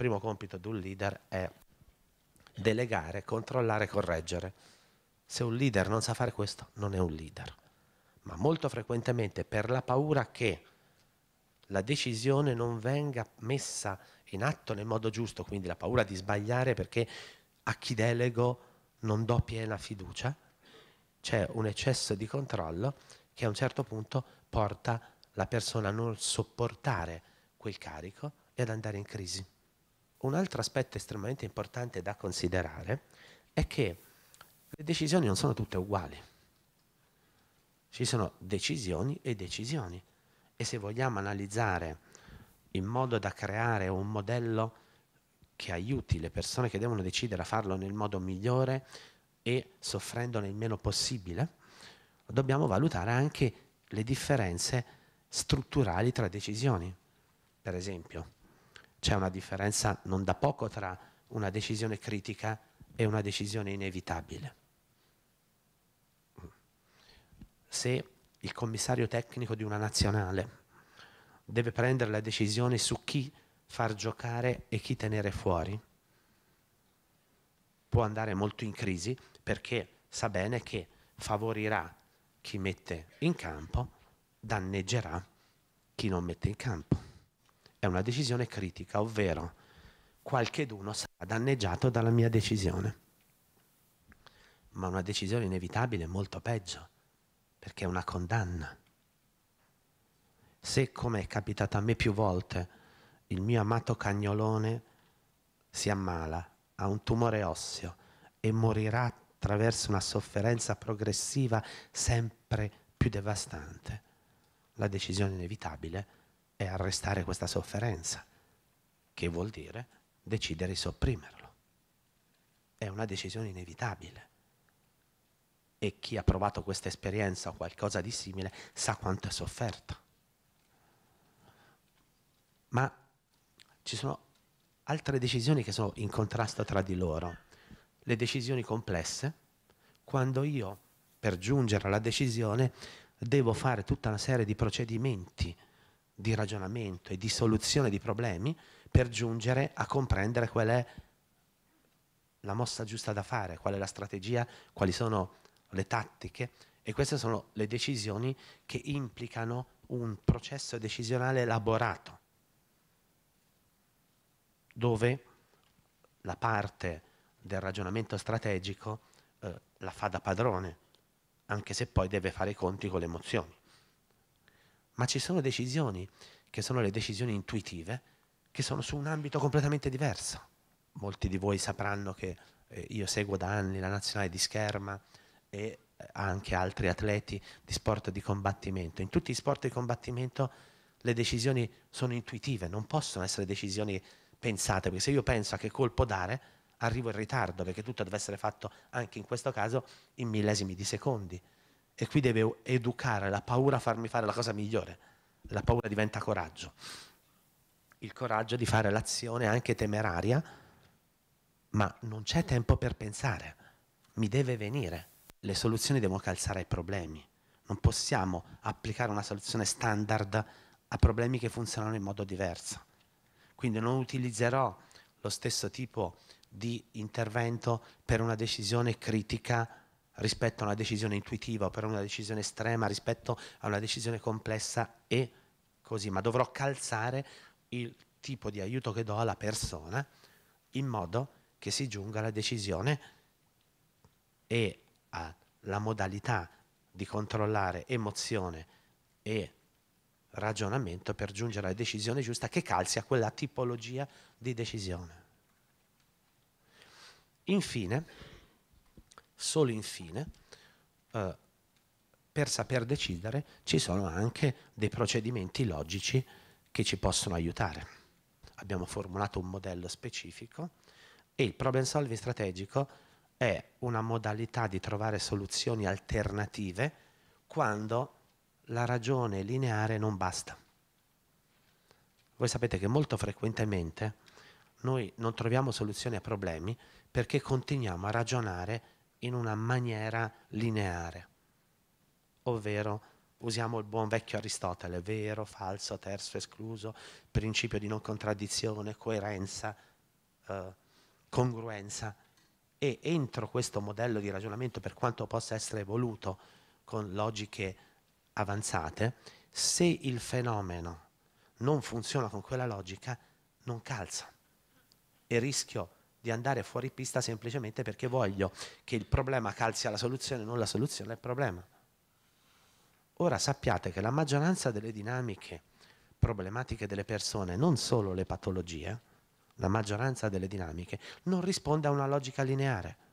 primo compito di un leader è delegare, controllare, correggere. Se un leader non sa fare questo, non è un leader. Ma molto frequentemente per la paura che la decisione non venga messa in atto nel modo giusto, quindi la paura di sbagliare perché a chi delego non do piena fiducia, c'è un eccesso di controllo che a un certo punto porta la persona a non sopportare quel carico e ad andare in crisi un altro aspetto estremamente importante da considerare è che le decisioni non sono tutte uguali. Ci sono decisioni e decisioni. E se vogliamo analizzare in modo da creare un modello che aiuti le persone che devono decidere a farlo nel modo migliore e soffrendone il meno possibile, dobbiamo valutare anche le differenze strutturali tra decisioni. Per esempio, c'è una differenza non da poco tra una decisione critica e una decisione inevitabile. Se il commissario tecnico di una nazionale deve prendere la decisione su chi far giocare e chi tenere fuori, può andare molto in crisi perché sa bene che favorirà chi mette in campo, danneggerà chi non mette in campo è una decisione critica, ovvero qualcheduno sarà danneggiato dalla mia decisione. Ma una decisione inevitabile è molto peggio, perché è una condanna. Se, come è capitato a me più volte, il mio amato cagnolone si ammala, ha un tumore osseo e morirà attraverso una sofferenza progressiva sempre più devastante, la decisione inevitabile è è arrestare questa sofferenza, che vuol dire decidere di sopprimerlo. È una decisione inevitabile. E chi ha provato questa esperienza o qualcosa di simile sa quanto è sofferto. Ma ci sono altre decisioni che sono in contrasto tra di loro. Le decisioni complesse, quando io, per giungere alla decisione, devo fare tutta una serie di procedimenti di ragionamento e di soluzione di problemi per giungere a comprendere qual è la mossa giusta da fare, qual è la strategia, quali sono le tattiche e queste sono le decisioni che implicano un processo decisionale elaborato dove la parte del ragionamento strategico eh, la fa da padrone, anche se poi deve fare i conti con le emozioni ma ci sono decisioni che sono le decisioni intuitive, che sono su un ambito completamente diverso. Molti di voi sapranno che eh, io seguo da anni la nazionale di scherma e eh, anche altri atleti di sport di combattimento. In tutti gli sport di combattimento le decisioni sono intuitive, non possono essere decisioni pensate, perché se io penso a che colpo dare, arrivo in ritardo, perché tutto deve essere fatto anche in questo caso in millesimi di secondi. E qui deve educare la paura a farmi fare la cosa migliore. La paura diventa coraggio. Il coraggio di fare l'azione anche temeraria, ma non c'è tempo per pensare. Mi deve venire. Le soluzioni devono calzare ai problemi. Non possiamo applicare una soluzione standard a problemi che funzionano in modo diverso. Quindi non utilizzerò lo stesso tipo di intervento per una decisione critica rispetto a una decisione intuitiva o per una decisione estrema rispetto a una decisione complessa e così, ma dovrò calzare il tipo di aiuto che do alla persona in modo che si giunga alla decisione e alla modalità di controllare emozione e ragionamento per giungere alla decisione giusta che calzi a quella tipologia di decisione. Infine, solo infine, eh, per saper decidere, ci sono anche dei procedimenti logici che ci possono aiutare. Abbiamo formulato un modello specifico e il problem solving strategico è una modalità di trovare soluzioni alternative quando la ragione lineare non basta. Voi sapete che molto frequentemente noi non troviamo soluzioni a problemi perché continuiamo a ragionare in una maniera lineare. Ovvero usiamo il buon vecchio Aristotele, vero, falso, terzo, escluso, principio di non contraddizione, coerenza, eh, congruenza. E entro questo modello di ragionamento, per quanto possa essere evoluto con logiche avanzate, se il fenomeno non funziona con quella logica, non calza. E rischio di andare fuori pista semplicemente perché voglio che il problema calzi alla soluzione, non la soluzione al problema. Ora sappiate che la maggioranza delle dinamiche problematiche delle persone, non solo le patologie, la maggioranza delle dinamiche, non risponde a una logica lineare